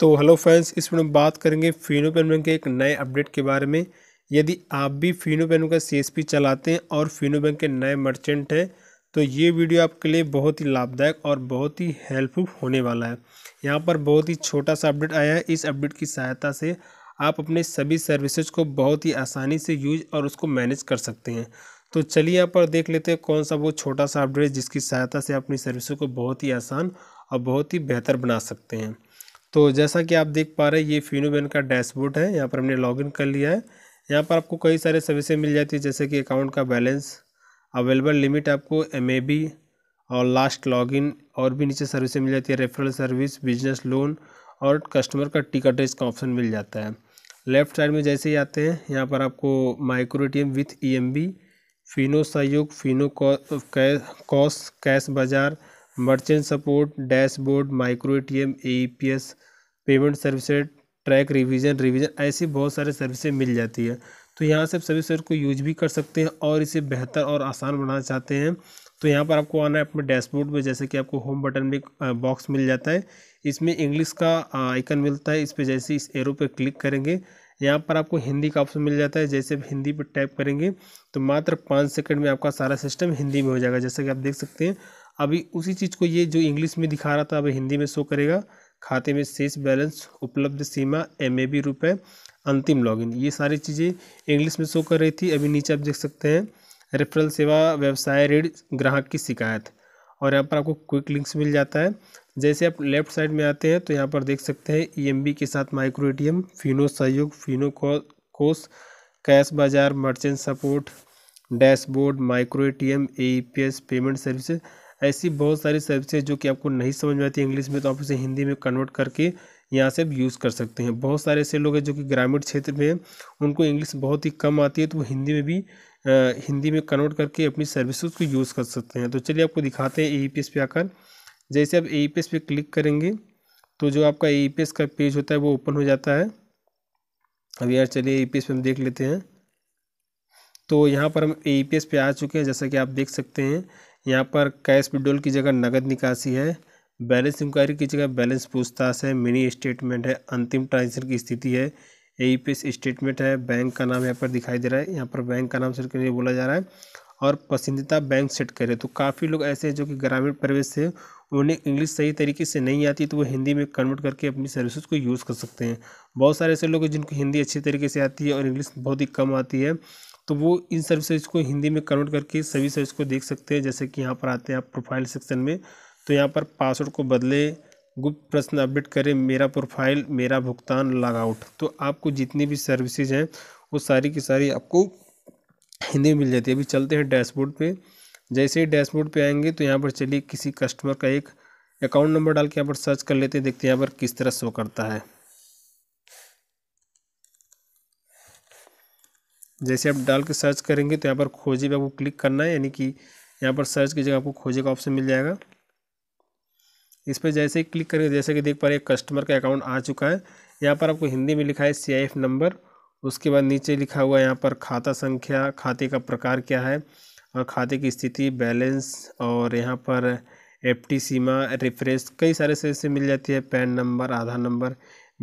तो hello friends इस video में बात करेंगे फिनो बैंक के एक नए अपडेट के बारे में यदि आप भी फिनो पेनम का सी चलाते हैं और फिनो बैंक के नए मर्चेंट हैं तो ये वीडियो आपके लिए बहुत ही लाभदायक और बहुत ही हेल्पफुल होने वाला है यहाँ पर बहुत ही छोटा सा अपडेट आया है इस अपडेट की सहायता से आप अपने सभी सर्विसेज को बहुत ही आसानी से यूज और उसको मैनेज कर सकते हैं तो चलिए यहाँ पर देख लेते हैं कौन सा वो छोटा सा अपडेट जिसकी सहायता से अपनी सर्विसों को बहुत ही आसान और बहुत ही बेहतर बना सकते हैं तो जैसा कि आप देख पा रहे हैं ये बैन का डैशबोर्ड है यहाँ पर हमने लॉगिन कर लिया है यहाँ पर आपको कई सारे सर्विसें मिल जाती है जैसे कि अकाउंट का बैलेंस अवेलेबल लिमिट आपको एम और लास्ट लॉगिन और भी नीचे सर्विसें मिल जाती है रेफरल सर्विस बिजनेस लोन और कस्टमर का टिकट इसका ऑप्शन मिल जाता है लेफ्ट साइड में जैसे ही आते हैं यहाँ पर आपको micro A with E Fino सहयोग फिनो कॉस कैश बाज़ार merchant support dashboard micro A T M P S payment services track revision revision ऐसी बहुत सारे सर्विसें मिल जाती है तो यहाँ से आप सभी सर्विस को यूज भी कर सकते हैं और इसे बेहतर और आसान बनाना चाहते हैं तो यहाँ पर आपको आना है अपने डैशबोर्ड में जैसे कि आपको होम बटन में बॉक्स मिल जाता है इसमें इंग्लिश का आइकन मिलता है इस पर जैसे इस एरो पर क्लिक करेंगे यहाँ पर आपको हिंदी का ऑप्शन मिल जाता है जैसे आप हिंदी पर टाइप करेंगे तो मात्र पाँच सेकंड में आपका सारा सिस्टम हिंदी में हो जाएगा जैसा कि आप देख सकते हैं अभी उसी चीज़ को ये जो इंग्लिश में दिखा रहा था अब हिंदी में शो करेगा खाते में शेष बैलेंस उपलब्ध सीमा एम ए बी रुपये अंतिम लॉगिन ये सारी चीज़ें इंग्लिश में शो कर रही थी अभी नीचे आप देख सकते हैं रेफरल सेवा व्यवसाय ऋण ग्राहक की शिकायत और यहाँ पर आपको क्विक लिंक्स मिल जाता है जैसे आप लेफ्ट साइड में आते हैं तो यहाँ पर देख सकते हैं ईएमबी e के साथ माइक्रो एम फिनो सहयोग फिनो कोस कैश बाजार merchant support dashboard micro P S payment services ऐसी बहुत सारी सर्विस जो कि आपको नहीं समझ में आती इंग्लिश में तो आप उसे हिंदी में कन्वर्ट करके यहाँ से यूज़ कर सकते हैं बहुत सारे ऐसे लोग हैं जो कि ग्रामीण क्षेत्र में हैं उनको इंग्लिश बहुत ही कम आती है तो वो हिंदी में भी आ, हिंदी में कन्वर्ट करके अपनी सर्विसेज को यूज़ कर सकते हैं तो चलिए आपको दिखाते हैं ए पी एस पे आकर जैसे आप ए पी एस पे क्लिक करेंगे तो जो आपका ए पी एस का पेज होता है वो ओपन हो जाता है अब यार चलिए ए पी एस पे हम देख लेते हैं तो यहाँ पर हम ए पी एस पे आ चुके हैं जैसा कि आप देख सकते हैं यहाँ पर कैश विड्रोल की जगह नगद निकासी है बैलेंस इंक्वायरी की जगह बैलेंस पूछताछ है मिनी स्टेटमेंट है अंतिम ट्रांजेक्शन की स्थिति है ए पी एस स्टेटमेंट है बैंक का नाम यहाँ पर दिखाई दे रहा है यहाँ पर बैंक का नाम सेट करने बोला जा रहा है और पसंदीदा बैंक सेट करे तो काफ़ी लोग ऐसे हैं जो कि ग्रामीण परिवेश से उन्हें इंग्लिश सही तरीके से नहीं आती तो वो हिंदी में कन्वर्ट करके अपनी सर्विसेज को यूज़ कर सकते हैं बहुत सारे ऐसे लोग हैं जिनको हिंदी अच्छी तरीके से आती है और इंग्लिश बहुत ही कम आती है तो वो इन सर्विसेज को हिंदी में कन्वर्ट करके सभी सर्विस को देख सकते हैं जैसे कि यहाँ पर आते हैं आप प्रोफाइल सेक्शन में तो यहाँ पर पासवर्ड को बदले गुप्त प्रश्न अपडेट करें मेरा प्रोफाइल मेरा भुगतान लॉगआउट तो आपको जितनी भी सर्विसेज हैं वो सारी की सारी आपको हिंदी में मिल जाती है अभी चलते हैं डैशबोर्ड पे जैसे ही डैशबोर्ड पे आएंगे तो यहाँ पर चलिए किसी कस्टमर का एक अकाउंट नंबर डाल के यहाँ पर सर्च कर लेते हैं देखते हैं यहाँ पर किस तरह शो करता है जैसे आप डाल के सर्च करेंगे तो यहाँ पर खोजे पे आपको क्लिक करना है यानी कि यहाँ पर सर्च की जगह आपको खोजे का ऑप्शन मिल जाएगा इस पर जैसे ही क्लिक करेंगे जैसे कि देख पा रहे कस्टमर का अकाउंट आ चुका है यहाँ पर आपको हिंदी में लिखा है सी नंबर उसके बाद नीचे लिखा हुआ है यहाँ पर खाता संख्या खाते का प्रकार क्या है और खाते की स्थिति बैलेंस और यहाँ पर एफ सीमा रिफ्रेश कई सारे से मिल जाती है PAN number Aadhaar number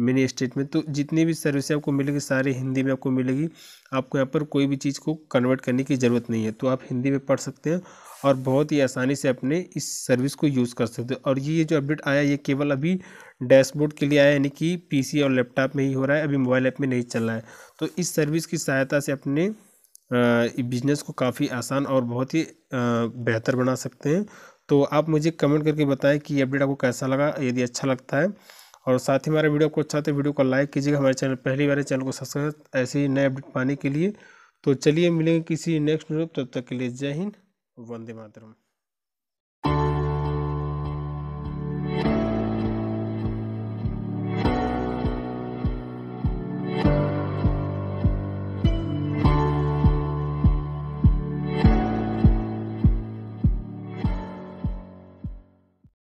mini state में तो जितनी भी सर्विसें आपको मिलेगी सारी हिंदी में आपको मिलेगी आपको यहाँ पर कोई भी चीज़ को कन्वर्ट करने की ज़रूरत नहीं है तो आप हिंदी में पढ़ सकते हैं और बहुत ही आसानी से अपने इस सर्विस को यूज़ कर सकते हो और ये जो अपडेट आया ये केवल अभी डैशबोर्ड के लिए आया यानी कि पीसी और लैपटॉप में ही हो रहा है अभी मोबाइल ऐप में नहीं चल रहा है तो इस सर्विस की सहायता से अपने बिजनेस को काफ़ी आसान और बहुत ही बेहतर बना सकते हैं तो आप मुझे कमेंट करके बताएं कि ये अपडेट आपको कैसा लगा यदि अच्छा लगता है और साथ ही हमारे वीडियो को अच्छा तो वीडियो को लाइक कीजिएगा हमारे चैनल पहली बार चैनल को सब्सक्राइब ऐसे ही नए अपडेट पाने के लिए तो चलिए मिलेंगे किसी नेक्स्ट वीडियो तब तक के लिए जय हिंद वंदे मातरम